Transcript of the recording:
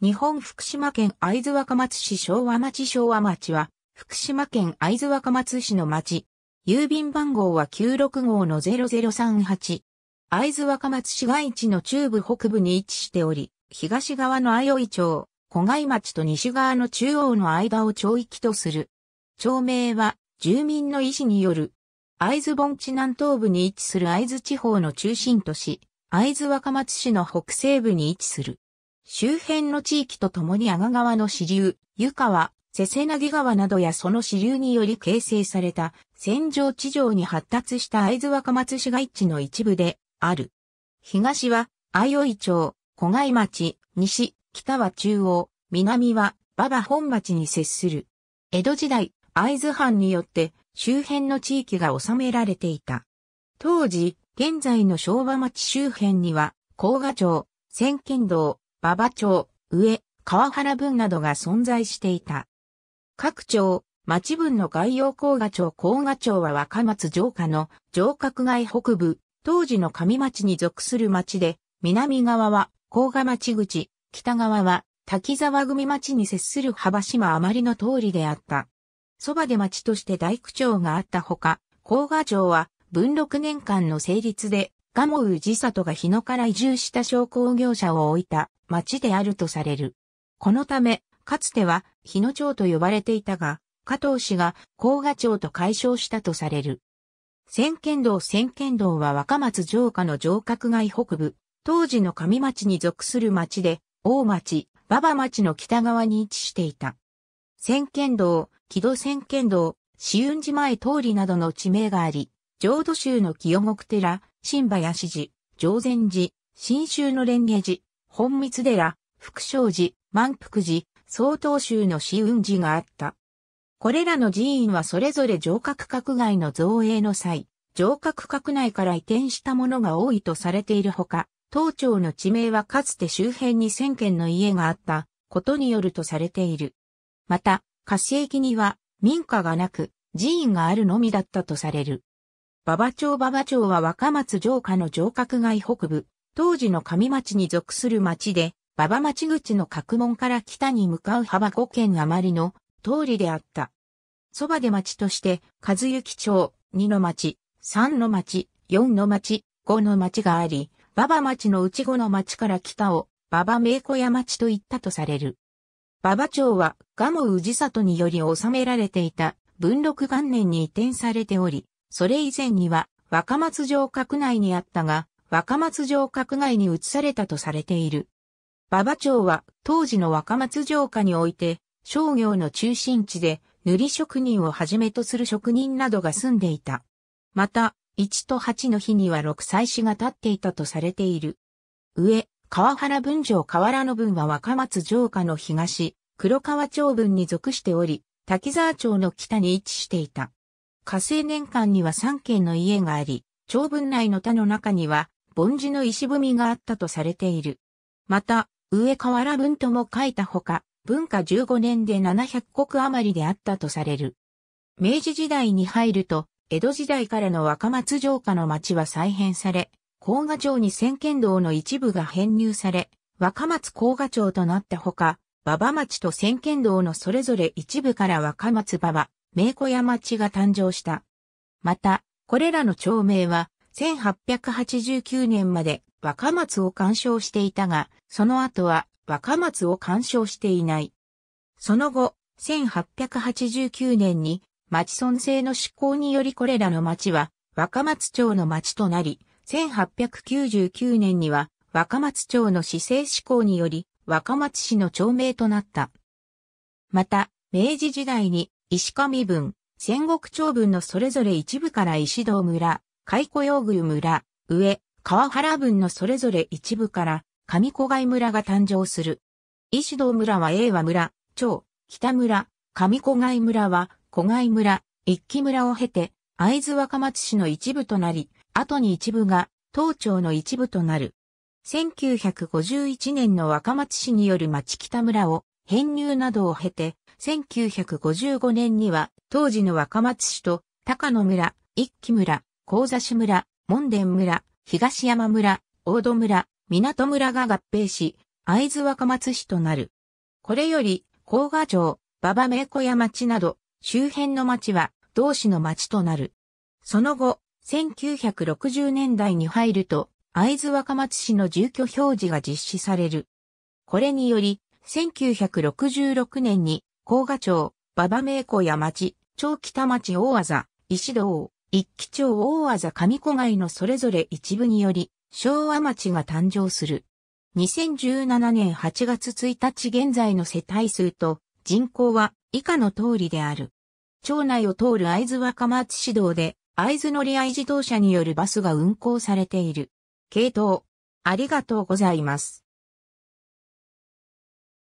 日本福島県会津若松市昭和町昭和町は、福島県会津若松市の町。郵便番号は96号の0038。会津若松市街地の中部北部に位置しており、東側の相生町、小貝町と西側の中央の間を町域とする。町名は、住民の意思による。会津盆地南東部に位置する会津地方の中心都市、会津若松市の北西部に位置する。周辺の地域とともに阿賀川の支流、湯川、瀬瀬なぎ川などやその支流により形成された戦場地上に発達した藍津若松市街地の一部である。東は相生町、小貝町、西、北は中央、南は馬場本町に接する。江戸時代、会津藩によって周辺の地域が治められていた。当時、現在の昭和町周辺には、甲賀町、千県道、馬場町、上、川原分などが存在していた。各町、町分の外洋甲賀町甲賀町は若松城下の城郭外北部、当時の上町に属する町で、南側は甲賀町口、北側は滝沢組町に接する幅島あまりの通りであった。そばで町として大工町があったほか、甲賀町は文禄年間の成立で賀茂氏里が日野から移住した商工業者を置いた町であるとされる。このため、かつては日野町と呼ばれていたが、加藤氏が甲賀町と解消したとされる。千県道千県道は若松城下の城郭街北部、当時の上町に属する町で、大町、馬場町の北側に位置していた。千県道、木戸千県道、紫雲寺前通りなどの地名があり、浄土宗の清国寺、新林寺、上禅寺、新州の蓮華寺、本密寺、福祥寺、満福寺、曹洞宗の紫雲寺があった。これらの寺院はそれぞれ城郭閣外の造営の際、城郭閣内から移転したものが多いとされているほか、当庁の地名はかつて周辺に1000軒の家があったことによるとされている。また、河西期には民家がなく寺院があるのみだったとされる。馬場町馬場町は若松城下の城郭街北部、当時の上町に属する町で、馬場町口の角門から北に向かう幅5軒余りの通りであった。そばで町として、和幸町、2の町、3の町、4の町、5の町があり、馬場町の内5の町から北を、馬場名古屋町と言ったとされる。馬場町は、蒲生氏里により収められていた、文禄元年に移転されており、それ以前には若松城閣内にあったが、若松城閣外に移されたとされている。馬場町は当時の若松城下において商業の中心地で塗り職人をはじめとする職人などが住んでいた。また、1と8の日には六歳司が立っていたとされている。上、川原文城河原の分は若松城下の東、黒川町分に属しており、滝沢町の北に位置していた。火星年間には3軒の家があり、長文内の田の中には、盆地の石踏みがあったとされている。また、上河原文とも書いたほか、文化15年で700国余りであったとされる。明治時代に入ると、江戸時代からの若松城下の町は再編され、甲賀町に先県道の一部が編入され、若松甲賀町となったほか、馬場町と先県道のそれぞれ一部から若松馬場、名古屋町が誕生した。また、これらの町名は、1889年まで若松を干渉していたが、その後は若松を干渉していない。その後、1889年に町村制の施行によりこれらの町は若松町の町となり、1899年には若松町の市政施行により若松市の町名となった。また、明治時代に石上文、戦国町文のそれぞれ一部から石道村、海古用具村、上、川原文のそれぞれ一部から上古外村が誕生する。石道村は英和村、町、北村、上古外村は古外村、一木村を経て、会津若松市の一部となり、後に一部が東町の一部となる。1951年の若松市による町北村を編入などを経て、1955年には、当時の若松市と、高野村、一木村、高座市村、門田村、東山村、大戸村、港村が合併し、会津若松市となる。これより、甲賀町、馬場名古屋町など、周辺の町は、同市の町となる。その後、1960年代に入ると、会津若松市の住居表示が実施される。これにより、1966年に甲賀町、馬場名古屋町、町北町大技、石堂、一気町大技上古街のそれぞれ一部により、昭和町が誕生する。2017年8月1日現在の世帯数と人口は以下の通りである。町内を通る会津若松市道で、会津乗り合い自動車によるバスが運行されている。系統、ありがとうございます。